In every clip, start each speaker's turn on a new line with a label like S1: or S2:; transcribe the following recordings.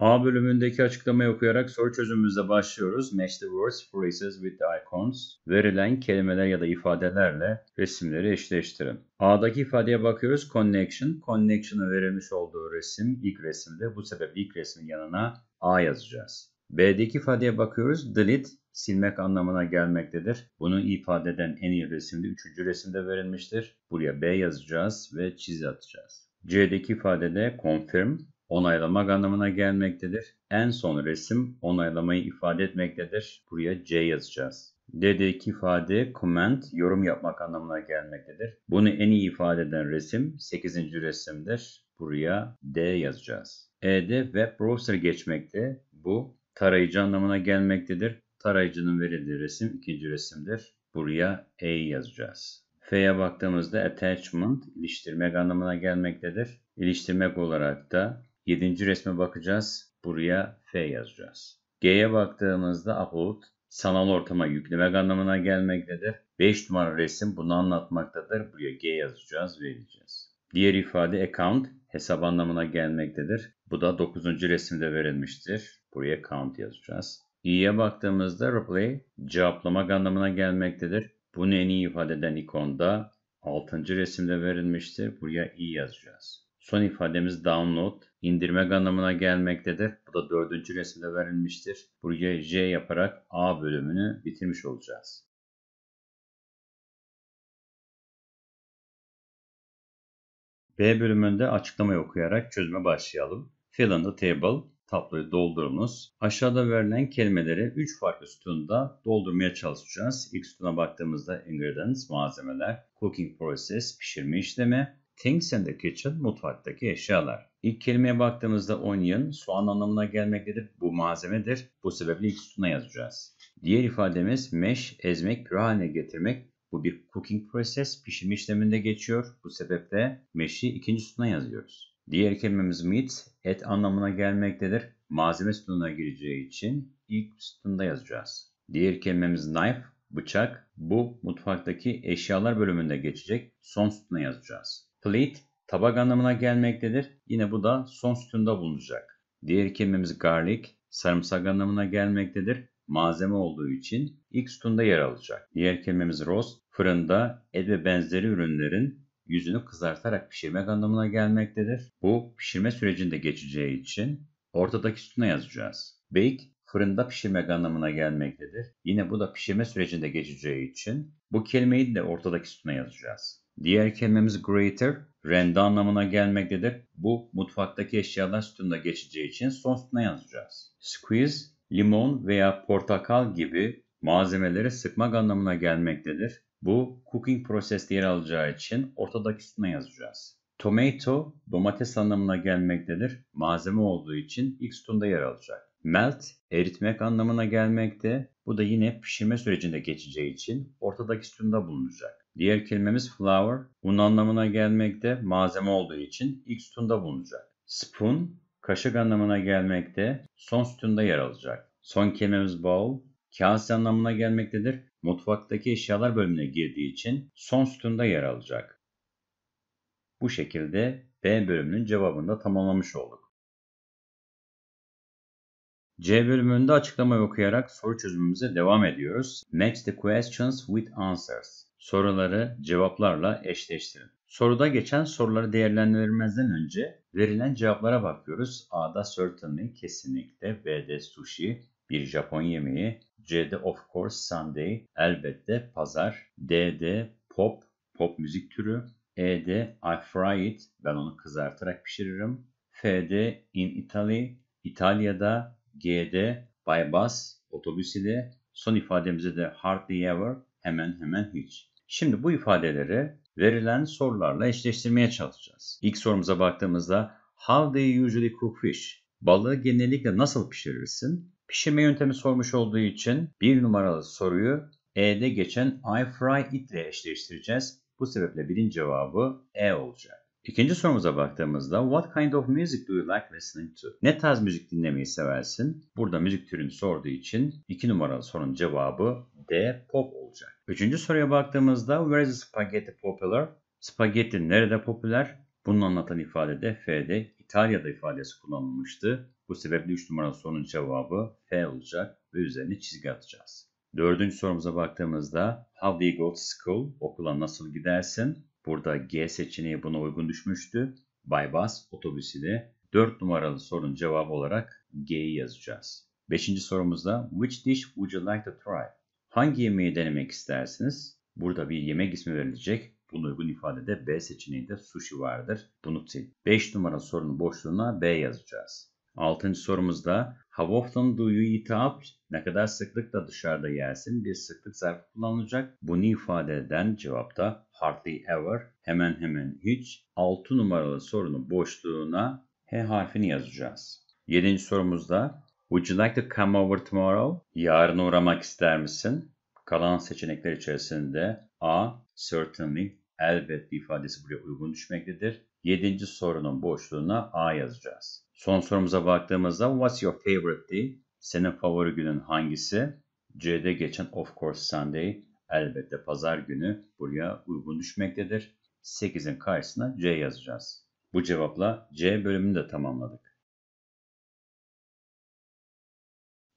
S1: A bölümündeki açıklamayı okuyarak soru çözümümüze başlıyoruz. Match the words, phrases with the icons. Verilen kelimeler ya da ifadelerle resimleri eşleştirin. A'daki ifadeye bakıyoruz. Connection. Connection'ın verilmiş olduğu resim ilk resimde. Bu sebeple ilk resmin yanına A yazacağız. B'deki ifadeye bakıyoruz. Delete silmek anlamına gelmektedir. Bunu ifade eden en iyi resimde 3. resimde verilmiştir. Buraya B yazacağız ve çizgi atacağız. C'deki ifadede confirm onaylamak anlamına gelmektedir. En son resim onaylamayı ifade etmektedir. Buraya C yazacağız. D'deki ifade comment, yorum yapmak anlamına gelmektedir. Bunu en iyi ifade eden resim 8. resimdir. Buraya D yazacağız. E'de web browser geçmekte. Bu tarayıcı anlamına gelmektedir. Tarayıcının verildiği resim ikinci resimdir. Buraya E yazacağız. F'ye baktığımızda attachment, iliştirmek anlamına gelmektedir. İliştirmek olarak da 7. resme bakacağız. Buraya F yazacağız. G'ye baktığımızda upload sanal ortama yüklemek anlamına gelmektedir. 5 numara resim bunu anlatmaktadır. Buraya G yazacağız, vereceğiz. Diğer ifade account hesap anlamına gelmektedir. Bu da 9. resimde verilmiştir. Buraya count yazacağız. İ'ye baktığımızda replay cevaplamak anlamına gelmektedir. Bunu en iyi ifade eden ikonda 6. resimde verilmiştir. Buraya i yazacağız. Son ifademiz download indirmek anlamına gelmektedir. Bu da dördüncü resimde verilmiştir. Buraya J yaparak A bölümünü bitirmiş olacağız. B bölümünde açıklamayı okuyarak çözüme başlayalım. Fill in the table, tabloyu doldurunuz. Aşağıda verilen kelimeleri 3 farklı sütunda doldurmaya çalışacağız. İlk sütuna baktığımızda ingredients, malzemeler, cooking process, pişirme işlemi, Things in the kitchen mutfaktaki eşyalar. İlk kelimeye baktığımızda onion soğan anlamına gelmektedir. Bu malzemedir. Bu sebeple ilk sütuna yazacağız. Diğer ifademiz mesh ezmek, püre haline getirmek. Bu bir cooking process, pişirme işleminde geçiyor. Bu sebeple mesh'i ikinci sütuna yazıyoruz. Diğer kelimemiz meat, et anlamına gelmektedir. Malzeme sütununa gireceği için ilk sütunda yazacağız. Diğer kelimemiz knife, bıçak. Bu mutfaktaki eşyalar bölümünde geçecek. Son sütuna yazacağız plate tabak anlamına gelmektedir. Yine bu da son sütunda bulunacak. Diğer kelimemiz garlic sarımsak anlamına gelmektedir. Malzeme olduğu için ilk sütunda yer alacak. Diğer kelimemiz roast fırında et ve benzeri ürünlerin yüzünü kızartarak pişirmek anlamına gelmektedir. Bu pişirme sürecinde geçeceği için ortadaki sütuna yazacağız. Bake fırında pişirmek anlamına gelmektedir. Yine bu da pişirme sürecinde geçeceği için bu kelimeyi de ortadaki sütuna yazacağız. Diğer kelimemiz greater rende anlamına gelmektedir. Bu mutfaktaki eşyalar sütunda geçeceği için son sütuna yazacağız. Squeeze limon veya portakal gibi malzemeleri sıkmak anlamına gelmektedir. Bu cooking proseste yer alacağı için ortadaki sütuna yazacağız. Tomato domates anlamına gelmektedir. Malzeme olduğu için ilk sütunda yer alacak. Melt eritmek anlamına gelmekte. Bu da yine pişirme sürecinde geçeceği için ortadaki sütunda bulunacak. Diğer kelimemiz flower, un anlamına gelmekte malzeme olduğu için ilk sütunda bulunacak. Spoon, kaşık anlamına gelmekte son sütunda yer alacak. Son kelimemiz bowl, kase anlamına gelmektedir. Mutfaktaki eşyalar bölümüne girdiği için son sütunda yer alacak. Bu şekilde B bölümünün cevabını da tamamlamış olduk. C bölümünde açıklamayı okuyarak soru çözümümüze devam ediyoruz. Match the questions with answers. Soruları cevaplarla eşleştirin. Soruda geçen soruları değerlendirmezden önce verilen cevaplara bakıyoruz. A'da certainly, kesinlikle, B'de sushi, bir Japon yemeği, C'de of course Sunday, elbette pazar, D'de pop, pop müzik türü, E'de I fry it, ben onu kızartarak pişiririm, F'de in Italy, İtalya'da, G'de by bus, otobüs ile, son ifademize de hardly ever, hemen hemen hiç. Şimdi bu ifadeleri verilen sorularla eşleştirmeye çalışacağız. İlk sorumuza baktığımızda how do you usually cook fish? Balığı genellikle nasıl pişirirsin? Pişirme yöntemi sormuş olduğu için bir numaralı soruyu E'de geçen I fry it ile eşleştireceğiz. Bu sebeple birinci cevabı E olacak. İkinci sorumuza baktığımızda What kind of music do you like listening to? Ne tarz müzik dinlemeyi seversin? Burada müzik türünü sorduğu için iki numaralı sorunun cevabı D. Pop olacak. Üçüncü soruya baktığımızda Where is spaghetti popular? Spagetti nerede popüler? Bunu anlatan ifade de F'de İtalya'da ifadesi kullanılmıştı. Bu sebeple 3 numaralı sorunun cevabı F olacak ve üzerine çizgi atacağız. Dördüncü sorumuza baktığımızda How do you go to school? Okula nasıl gidersin? Burada G seçeneği buna uygun düşmüştü. Baybas otobüsü de 4 numaralı sorunun cevabı olarak G'yi yazacağız. 5. sorumuzda Which dish would you like to try? Hangi yemeği denemek istersiniz? Burada bir yemek ismi verilecek. Buna uygun ifadede B seçeneğinde sushi vardır. Bunu 5 numara sorunun boşluğuna B yazacağız. Altıncı sorumuzda How often do you eat out? Ne kadar sıklıkla dışarıda yersin? Bir sıklık zarfı kullanılacak. Bunu ifade eden cevapta hardly ever, hemen hemen hiç, 6 numaralı sorunun boşluğuna H harfini yazacağız. 7. sorumuzda Would you like to come over tomorrow? Yarın uğramak ister misin? Kalan seçenekler içerisinde A. Certainly, elbette ifadesi buraya uygun düşmektedir. 7. sorunun boşluğuna A yazacağız. Son sorumuza baktığımızda what's your favorite day? Senin favori günün hangisi? C'de geçen of course Sunday elbette pazar günü buraya uygun düşmektedir. 8'in karşısına C yazacağız. Bu cevapla C bölümünü de tamamladık.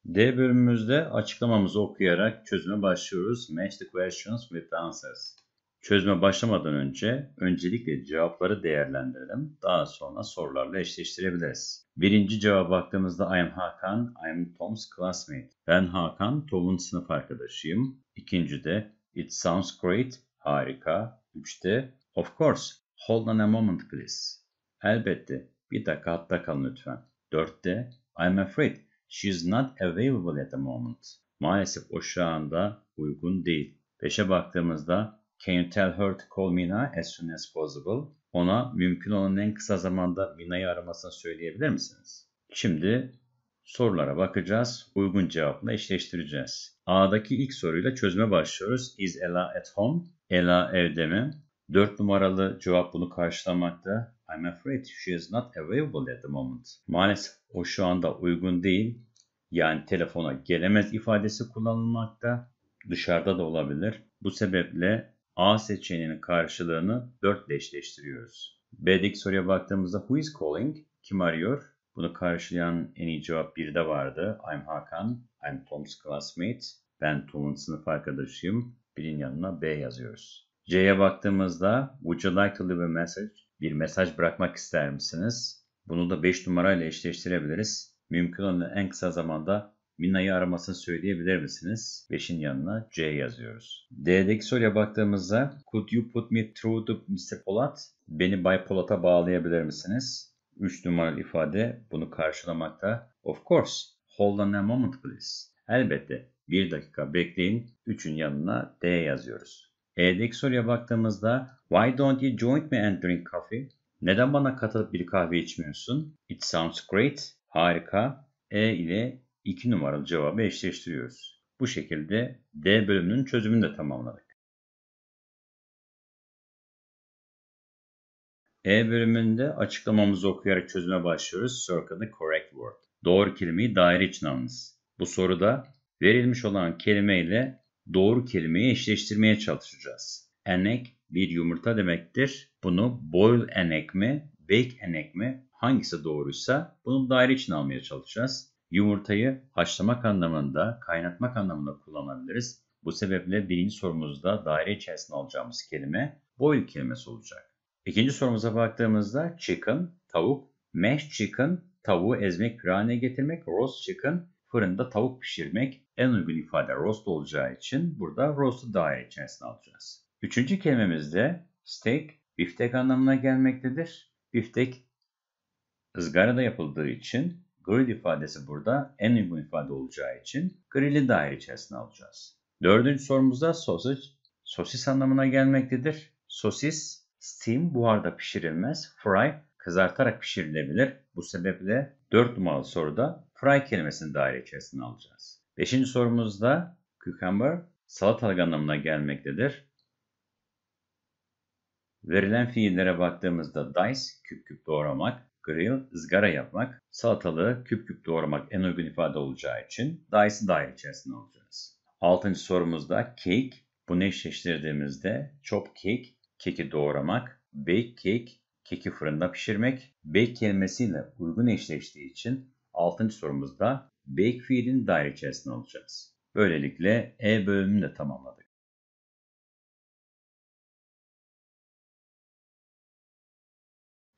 S1: D bölümümüzde açıklamamızı okuyarak çözüme başlıyoruz. Match the questions with the answers. Çözme başlamadan önce öncelikle cevapları değerlendirelim. Daha sonra sorularla eşleştirebiliriz. Birinci cevaba baktığımızda I am Hakan, I am Tom's classmate. Ben Hakan, Tom'un sınıf arkadaşıyım. İkinci de It sounds great, harika. Üçte Of course, hold on a moment please. Elbette, bir dakika hatta kalın lütfen. Dörtte I am afraid, she is not available at the moment. Maalesef o şu anda uygun değil. Beşe baktığımızda Can you tell her to call Mina as soon as possible? Ona mümkün olan en kısa zamanda Mina'yı aramasını söyleyebilir misiniz? Şimdi sorulara bakacağız. Uygun cevapla eşleştireceğiz. A'daki ilk soruyla çözüme başlıyoruz. Is Ella at home? Ella evde mi? 4 numaralı cevap bunu karşılamakta. I'm afraid she is not available at the moment. Maalesef o şu anda uygun değil. Yani telefona gelemez ifadesi kullanılmakta. Dışarıda da olabilir. Bu sebeple A seçeneğinin karşılığını 4 ile eşleştiriyoruz. B'deki soruya baktığımızda who is calling? Kim arıyor? Bunu karşılayan en iyi cevap 1'de vardı. I'm Hakan. I'm Tom's classmate. Ben Tom'un sınıf arkadaşıyım. Birin yanına B yazıyoruz. C'ye baktığımızda would you like to leave a message? Bir mesaj bırakmak ister misiniz? Bunu da 5 numarayla eşleştirebiliriz. Mümkün olan en kısa zamanda Minayı aramasını söyleyebilir misiniz? 5'in yanına C yazıyoruz. D'deki soruya baktığımızda Could you put me through to Mr. Polat? Beni Bay Polat'a bağlayabilir misiniz? 3 numaralı ifade bunu karşılamakta. Of course. Hold on a moment please. Elbette. Bir dakika bekleyin. 3'ün yanına D yazıyoruz. E'deki soruya baktığımızda Why don't you join me and drink coffee? Neden bana katılıp bir kahve içmiyorsun? It sounds great. Harika. E ile 2 numaralı cevabı eşleştiriyoruz. Bu şekilde D bölümünün çözümünü de tamamladık. E bölümünde açıklamamızı okuyarak çözüme başlıyoruz. Circle the correct word. Doğru kelimeyi daire için alınız. Bu soruda verilmiş olan kelime ile doğru kelimeyi eşleştirmeye çalışacağız. Enek bir yumurta demektir. Bunu boil enek mi, bake enek mi hangisi doğruysa bunu daire için almaya çalışacağız. Yumurtayı haşlamak anlamında, kaynatmak anlamında kullanabiliriz. Bu sebeple birinci sorumuzda daire içerisinde alacağımız kelime boil kelimesi olacak. İkinci sorumuza baktığımızda chicken, tavuk, mashed chicken, tavuğu ezmek, pürane getirmek, roast chicken, fırında tavuk pişirmek en uygun ifade roast olacağı için burada roast'u daire içerisine alacağız. Üçüncü kelimemizde steak, biftek anlamına gelmektedir. Biftek ızgarada yapıldığı için Grid ifadesi burada en uygun ifade olacağı için grid'i daire içerisine alacağız. Dördüncü sorumuzda sosis sosis anlamına gelmektedir. Sosis, steam buharda pişirilmez, fry kızartarak pişirilebilir. Bu sebeple 4 numaralı soruda fry kelimesini daire içerisine alacağız. Beşinci sorumuzda cucumber salatalık anlamına gelmektedir. Verilen fiillere baktığımızda dice küp küp doğramak, Grilled ızgara yapmak, salatalığı küp küp doğramak en uygun ifade olacağı için diced daire içerisinde alacağız. Altıncı sorumuzda cake, bunu eşleştirdiğimizde chop cake, keki doğramak, bake cake, keki fırında pişirmek, bake kelimesiyle uygun eşleştiği için altıncı sorumuzda bake fiilini daire içerisinde alacağız. Böylelikle E bölümünü de tamamladık.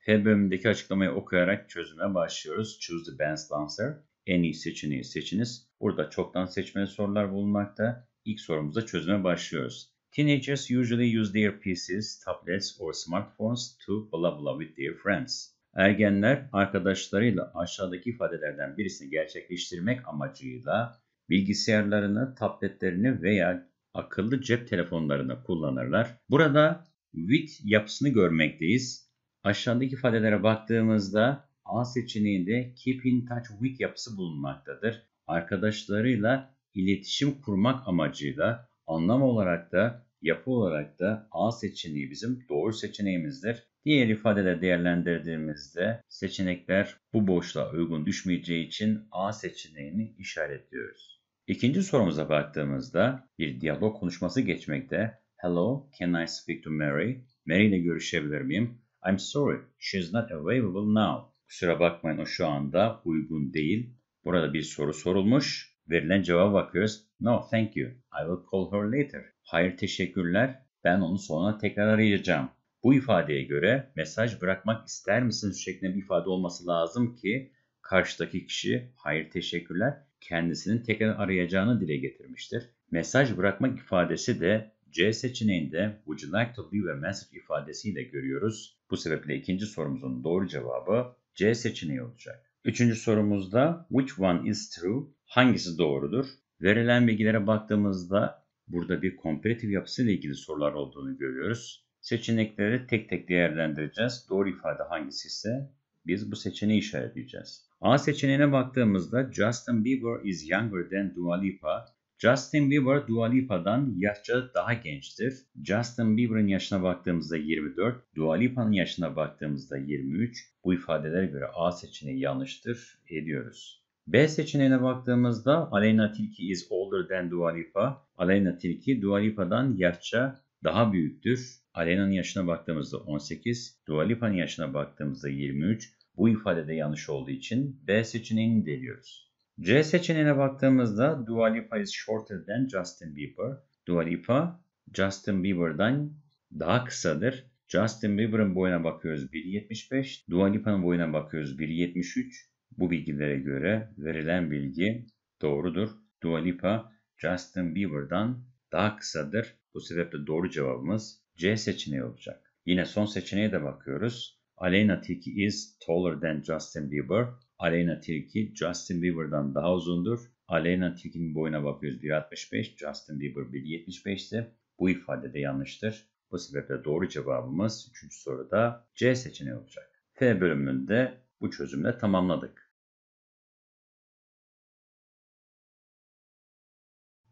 S1: F bölümündeki açıklamayı okuyarak çözüme başlıyoruz. Choose the best answer. En iyi seçeneği seçiniz. Burada çoktan seçmeli sorular bulunmakta. İlk sorumuzda çözüme başlıyoruz. Teenagers usually use their PCs, tablets or smartphones to blah blah with their friends. Ergenler arkadaşlarıyla aşağıdaki ifadelerden birisini gerçekleştirmek amacıyla bilgisayarlarını, tabletlerini veya akıllı cep telefonlarını kullanırlar. Burada with yapısını görmekteyiz. Aşağıdaki ifadelere baktığımızda A seçeneğinde Keep in Touch with yapısı bulunmaktadır. Arkadaşlarıyla iletişim kurmak amacıyla anlam olarak da yapı olarak da A seçeneği bizim doğru seçeneğimizdir. Diğer ifadeler değerlendirdiğimizde seçenekler bu boşluğa uygun düşmeyeceği için A seçeneğini işaretliyoruz. İkinci sorumuza baktığımızda bir diyalog konuşması geçmekte. Hello, can I speak to Mary? Mary ile görüşebilir miyim? I'm sorry, she's not available now. Kusura bakmayın o şu anda uygun değil. Burada bir soru sorulmuş. Verilen cevaba bakıyoruz. No, thank you. I will call her later. Hayır, teşekkürler. Ben onu sonra tekrar arayacağım. Bu ifadeye göre mesaj bırakmak ister misin? şeklinde bir ifade olması lazım ki karşıdaki kişi hayır teşekkürler kendisinin tekrar arayacağını dile getirmiştir. Mesaj bırakmak ifadesi de C seçeneğinde would you like to leave a message ifadesiyle görüyoruz. Bu sebeple ikinci sorumuzun doğru cevabı C seçeneği olacak. Üçüncü sorumuzda which one is true? Hangisi doğrudur? Verilen bilgilere baktığımızda burada bir komparatif yapısıyla ilgili sorular olduğunu görüyoruz. Seçenekleri tek tek değerlendireceğiz. Doğru ifade hangisi ise biz bu seçeneği işaretleyeceğiz. A seçeneğine baktığımızda Justin Bieber is younger than Dua Lipa Justin Bieber Dua Lipa'dan yaşça daha gençtir. Justin Bieber'ın yaşına baktığımızda 24, Dua Lipa'nın yaşına baktığımızda 23. Bu ifadelere göre A seçeneği yanlıştır ediyoruz. B seçeneğine baktığımızda Aleyna Tilki is older than Dua Lipa. Aleyna Tilki Dua Lipa'dan yaşça daha büyüktür. Aleyna'nın yaşına baktığımızda 18, Dua Lipa'nın yaşına baktığımızda 23. Bu ifadede yanlış olduğu için B seçeneğini deliyoruz. C seçeneğine baktığımızda Dua Lipa is shorter than Justin Bieber. Dua Lipa Justin Bieber'dan daha kısadır. Justin Bieber'ın boyuna bakıyoruz 1.75. Dua Lipa'nın boyuna bakıyoruz 1.73. Bu bilgilere göre verilen bilgi doğrudur. Dua Lipa Justin Bieber'dan daha kısadır. Bu sebeple doğru cevabımız C seçeneği olacak. Yine son seçeneğe de bakıyoruz. Aleyna Tilki is taller than Justin Bieber. Aleyna Tilki Justin Bieber'dan daha uzundur. Aleyna Tilki'nin boyuna bakıyoruz 1.65, Justin Bieber 1.75 ise bu ifade de yanlıştır. Bu sebeple doğru cevabımız 3. soruda C seçeneği olacak. F bölümünde bu çözümle tamamladık.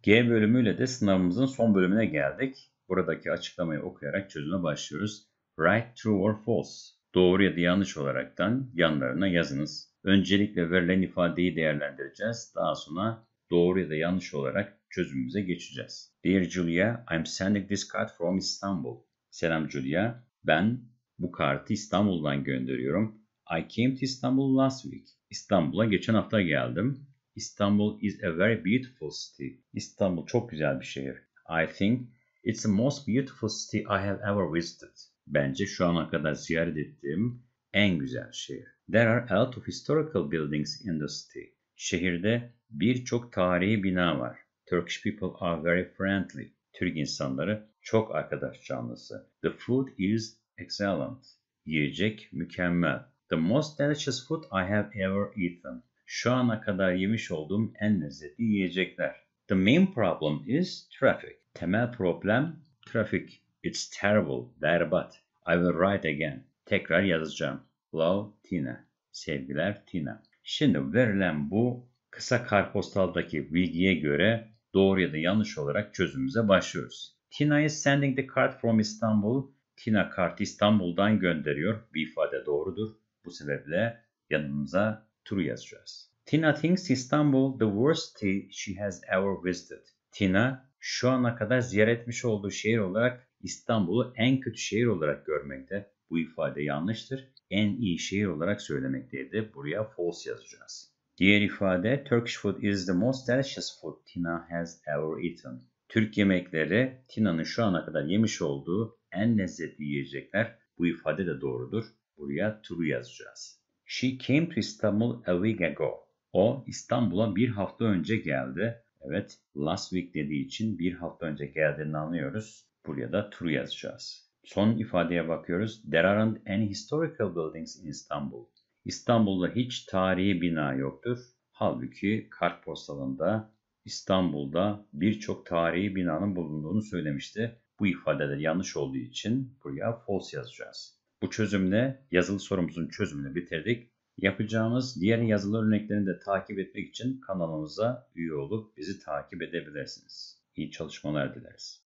S1: G bölümüyle de sınavımızın son bölümüne geldik. Buradaki açıklamayı okuyarak çözüme başlıyoruz. Right, true or false. Doğru ya da yanlış olaraktan yanlarına yazınız. Öncelikle verilen ifadeyi değerlendireceğiz. Daha sonra doğru ya da yanlış olarak çözümümüze geçeceğiz. Dear Julia, I'm sending this card from Istanbul. Selam Julia, ben bu kartı İstanbul'dan gönderiyorum. I came to Istanbul last week. İstanbul'a geçen hafta geldim. İstanbul is a very beautiful city. İstanbul çok güzel bir şehir. I think it's the most beautiful city I have ever visited. Bence şu ana kadar ziyaret ettiğim en güzel şehir. There are a lot of historical buildings in the city. Şehirde birçok tarihi bina var. Turkish people are very friendly. Türk insanları çok arkadaş canlısı. The food is excellent. Yiyecek mükemmel. The most delicious food I have ever eaten. Şu ana kadar yemiş olduğum en lezzetli yiyecekler. The main problem is traffic. Temel problem trafik. It's terrible, berbat. I will write again. Tekrar yazacağım. Love Tina. Sevgiler Tina. Şimdi verilen bu kısa karpostaldaki bilgiye göre doğru ya da yanlış olarak çözümümüze başlıyoruz. Tina is sending the card from Istanbul. Tina kart İstanbul'dan gönderiyor. Bir ifade doğrudur. Bu sebeple yanımıza true yazacağız. Tina thinks Istanbul the worst city she has ever visited. Tina şu ana kadar ziyaret etmiş olduğu şehir olarak İstanbul'u en kötü şehir olarak görmekte. Bu ifade yanlıştır. En iyi şehir olarak söylemekteydi. Buraya false yazacağız. Diğer ifade Turkish food is the most delicious food Tina has ever eaten. Türk yemekleri Tina'nın şu ana kadar yemiş olduğu en lezzetli yiyecekler. Bu ifade de doğrudur. Buraya true yazacağız. She came to Istanbul a week ago. O İstanbul'a bir hafta önce geldi. Evet last week dediği için bir hafta önce geldiğini anlıyoruz. Buraya da true yazacağız. Son ifadeye bakıyoruz. There aren't any historical buildings in Istanbul. İstanbul'da hiç tarihi bina yoktur. Halbuki kartpostalında İstanbul'da birçok tarihi binanın bulunduğunu söylemişti. Bu ifadeler yanlış olduğu için buraya false yazacağız. Bu çözümle yazılı sorumuzun çözümünü bitirdik. Yapacağımız diğer yazılı örneklerini de takip etmek için kanalımıza üye olup bizi takip edebilirsiniz. İyi çalışmalar dileriz.